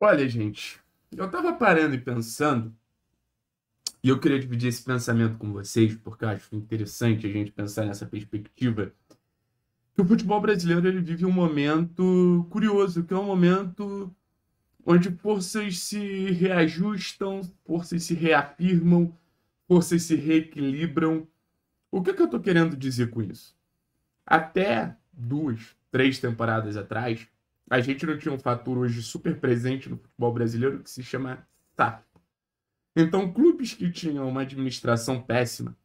Olha, gente, eu estava parando e pensando, e eu queria dividir esse pensamento com vocês, porque eu acho interessante a gente pensar nessa perspectiva, que o futebol brasileiro ele vive um momento curioso, que é um momento onde forças se reajustam, forças se reafirmam, forças se reequilibram. O que, é que eu estou querendo dizer com isso? Até duas, três temporadas atrás, a gente não tinha um fator hoje super presente no futebol brasileiro que se chama SAF. Então, clubes que tinham uma administração péssima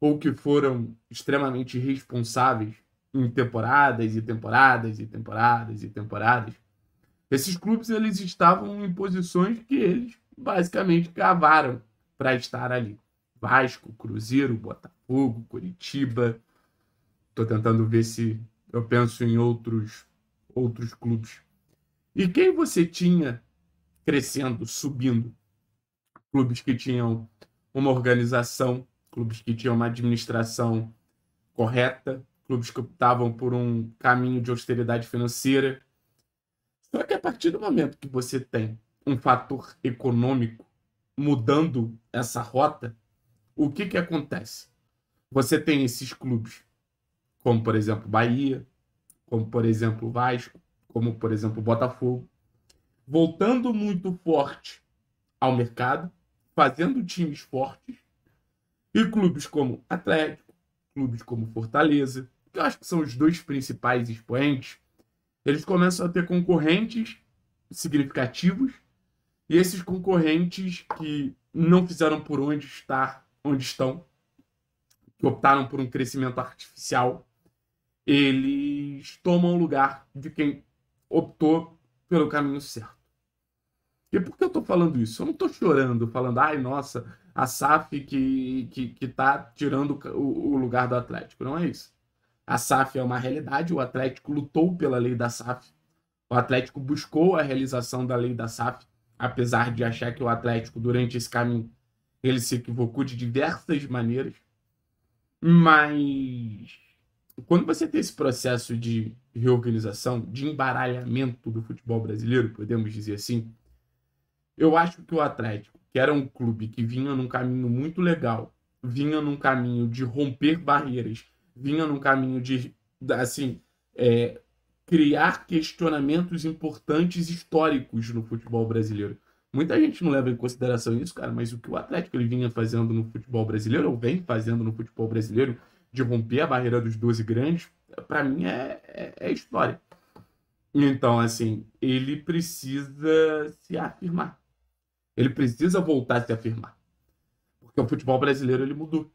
ou que foram extremamente responsáveis em temporadas e temporadas e temporadas e temporadas, esses clubes eles estavam em posições que eles basicamente cavaram para estar ali. Vasco, Cruzeiro, Botafogo, Curitiba. Estou tentando ver se eu penso em outros outros clubes. E quem você tinha crescendo, subindo? Clubes que tinham uma organização, clubes que tinham uma administração correta, clubes que optavam por um caminho de austeridade financeira. Só que a partir do momento que você tem um fator econômico mudando essa rota, o que, que acontece? Você tem esses clubes, como por exemplo Bahia, como por exemplo o Vasco, como por exemplo o Botafogo, voltando muito forte ao mercado, fazendo times fortes, e clubes como Atlético, clubes como Fortaleza, que eu acho que são os dois principais expoentes, eles começam a ter concorrentes significativos e esses concorrentes que não fizeram por onde estar onde estão, que optaram por um crescimento artificial eles tomam o lugar de quem optou pelo caminho certo. E por que eu estou falando isso? Eu não estou chorando, falando, ai, nossa, a SAF que, que, que tá tirando o, o, lugar do Atlético. Não é isso. A SAF é uma realidade, o Atlético lutou pela lei da SAF. O Atlético buscou a realização da lei da SAF, apesar de achar que o Atlético, durante esse caminho, ele se equivocou de diversas maneiras. Mas quando você tem esse processo de reorganização, de embaralhamento do futebol brasileiro, podemos dizer assim, eu acho que o Atlético, que era um clube que vinha num caminho muito legal, vinha num caminho de romper barreiras, vinha num caminho de, assim, é, criar questionamentos importantes históricos no futebol brasileiro. Muita gente não leva em consideração isso, cara, mas o que o Atlético ele vinha fazendo no futebol brasileiro, ou vem fazendo no futebol brasileiro, de romper a barreira dos 12 grandes, para mim é, é, é, história. Então, assim, ele precisa se afirmar. Ele precisa voltar a se afirmar. Porque o futebol brasileiro ele mudou.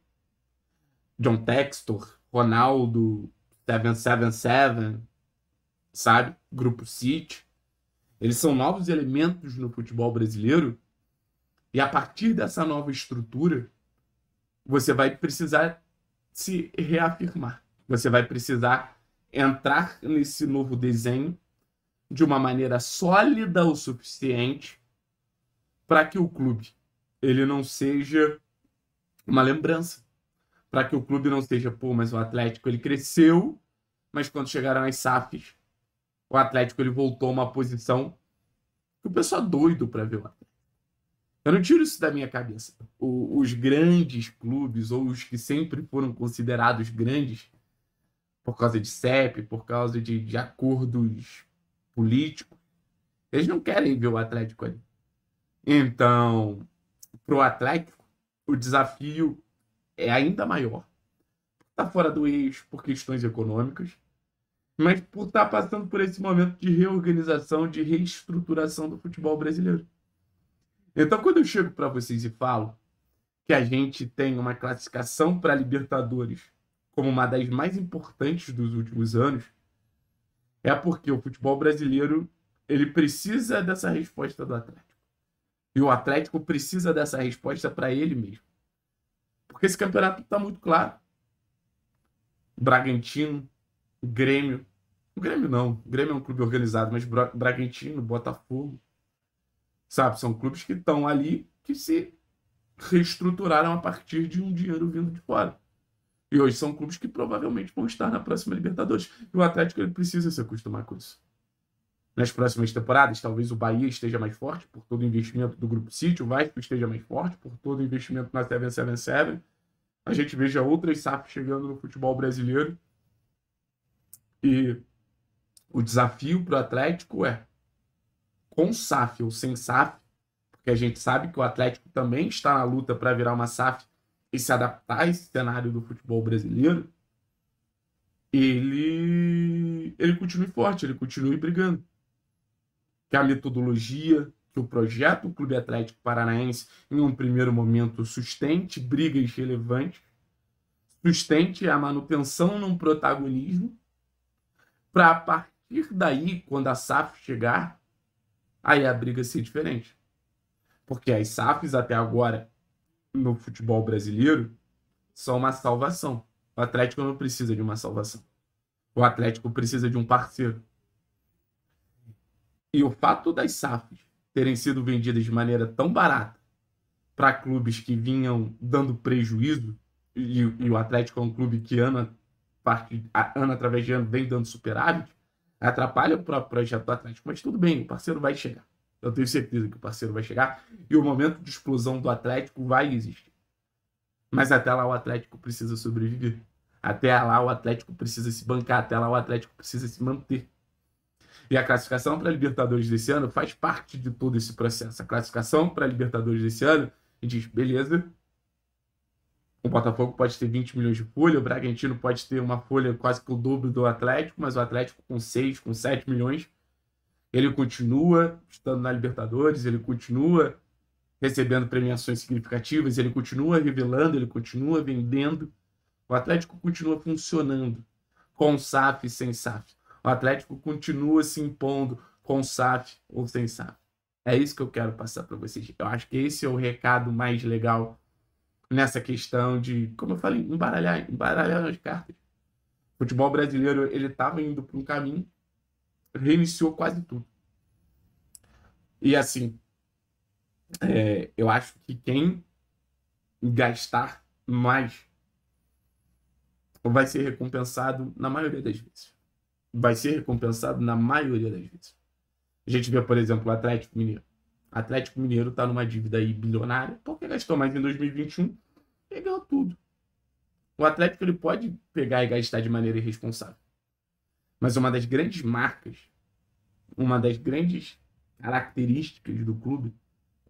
John Textor, Ronaldo, 777, sabe? Grupo City. Eles são novos elementos no futebol brasileiro. E a partir dessa nova estrutura, você vai precisar se reafirmar. Você vai precisar entrar nesse novo desenho de uma maneira sólida o suficiente para que o clube ele não seja uma lembrança, para que o clube não seja, pô, mas o Atlético ele cresceu, mas quando chegaram as SAFs, o Atlético ele voltou a uma posição que o pessoal é doido para ver o Atlético. Eu não tiro isso da minha cabeça. O, os grandes clubes, ou os que sempre foram considerados grandes, por causa de CEP, por causa de, de acordos políticos, eles não querem ver o Atlético ali. Então, para o Atlético, o desafio é ainda maior. Está fora do eixo por questões econômicas, mas por estar tá passando por esse momento de reorganização, de reestruturação do futebol brasileiro. Então, quando eu chego para vocês e falo que a gente tem uma classificação para Libertadores como uma das mais importantes dos últimos anos, é porque o futebol brasileiro ele precisa dessa resposta do Atlético. E o Atlético precisa dessa resposta para ele mesmo. Porque esse campeonato está muito claro. Bragantino, Grêmio. O Grêmio não. O Grêmio é um clube organizado, mas Bragantino, Botafogo, Sabe? São clubes que estão ali que se reestruturaram a partir de um dinheiro vindo de fora. E hoje são clubes que provavelmente vão estar na próxima Libertadores. E o Atlético ele precisa se acostumar com isso. Nas próximas temporadas, talvez o Bahia esteja mais forte por todo o investimento do Grupo City, o Vasco esteja mais forte por todo o investimento na 777. A gente veja outras SAFs chegando no futebol brasileiro. E o desafio para o Atlético é com SAF ou sem SAF, porque a gente sabe que o Atlético também está na luta para virar uma SAF e se adaptar a esse cenário do futebol brasileiro, ele, ele continue forte, ele continue brigando. Que a metodologia, que o projeto do Clube Atlético Paranaense, em um primeiro momento, sustente brigas relevantes, sustente a manutenção num protagonismo, para a partir daí, quando a SAF chegar, aí a briga se diferente. Porque as SAFs até agora no futebol brasileiro são uma salvação. O Atlético não precisa de uma salvação. O Atlético precisa de um parceiro. E o fato das SAFs terem sido vendidas de maneira tão barata para clubes que vinham dando prejuízo, e, e, o Atlético é um clube que ano, parte, ano através de ano vem dando superávit, atrapalha o próprio projeto do Atlético, mas tudo bem, o parceiro vai chegar. Eu tenho certeza que o parceiro vai chegar e o momento de explosão do Atlético vai existir. Mas até lá o Atlético precisa sobreviver. Até lá o Atlético precisa se bancar, até lá o Atlético precisa se manter. E a classificação para a Libertadores desse ano faz parte de todo esse processo. A classificação para a Libertadores desse ano e diz: beleza, o Botafogo pode ter 20 milhões de folha, o Bragantino pode ter uma folha quase que o dobro do Atlético, mas o Atlético com 6, com 7 milhões, ele continua estando na Libertadores, ele continua recebendo premiações significativas, ele continua revelando, ele continua vendendo. O Atlético continua funcionando com SAF e sem SAF. O Atlético continua se impondo com SAF ou sem SAF. É isso que eu quero passar para vocês. Eu acho que esse é o recado mais legal nessa questão de, como eu falei, embaralhar, embaralhar as cartas. O futebol brasileiro ele estava indo para um caminho, reiniciou quase tudo. E assim, é, eu acho que quem gastar mais vai ser recompensado na maioria das vezes. Vai ser recompensado na maioria das vezes. A gente vê, por exemplo, o Atlético Mineiro. Atlético Mineiro está numa dívida aí bilionária, porque gastou mais em 2021 e tudo. O Atlético ele pode pegar e gastar de maneira irresponsável. Mas uma das grandes marcas, uma das grandes características do clube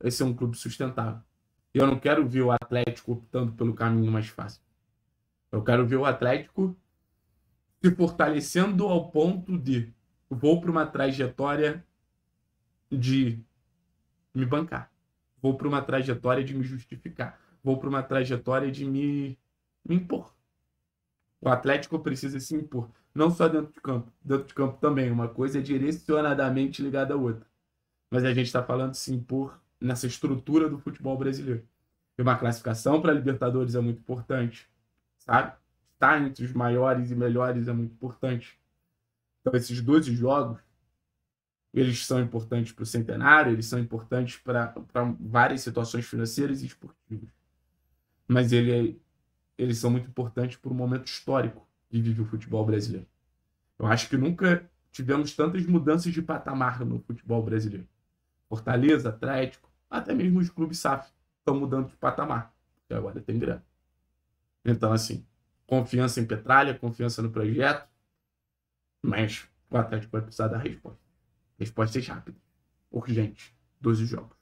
é ser um clube sustentável. Eu não quero ver o Atlético optando pelo caminho mais fácil. Eu quero ver o Atlético se fortalecendo ao ponto de vou para uma trajetória de me bancar. Vou para uma trajetória de me justificar. Vou para uma trajetória de me, me impor. O Atlético precisa se impor. Não só dentro de campo. Dentro de campo também. Uma coisa é direcionadamente ligada à outra. Mas a gente está falando de se impor nessa estrutura do futebol brasileiro. E uma classificação para Libertadores é muito importante. Sabe? Estar tá entre os maiores e melhores é muito importante. Então, esses 12 jogos eles são importantes para o centenário, eles são importantes para várias situações financeiras e esportivas. Mas ele, é, eles são muito importantes para o momento histórico que vive o futebol brasileiro. Eu acho que nunca tivemos tantas mudanças de patamar no futebol brasileiro. Fortaleza, Atlético, até mesmo os clubes SAF estão mudando de patamar, que agora tem grana. Então, assim, confiança em Petralha, confiança no projeto, mas o Atlético vai precisar da resposta pode ser rápido. Urgente. 12 jogos.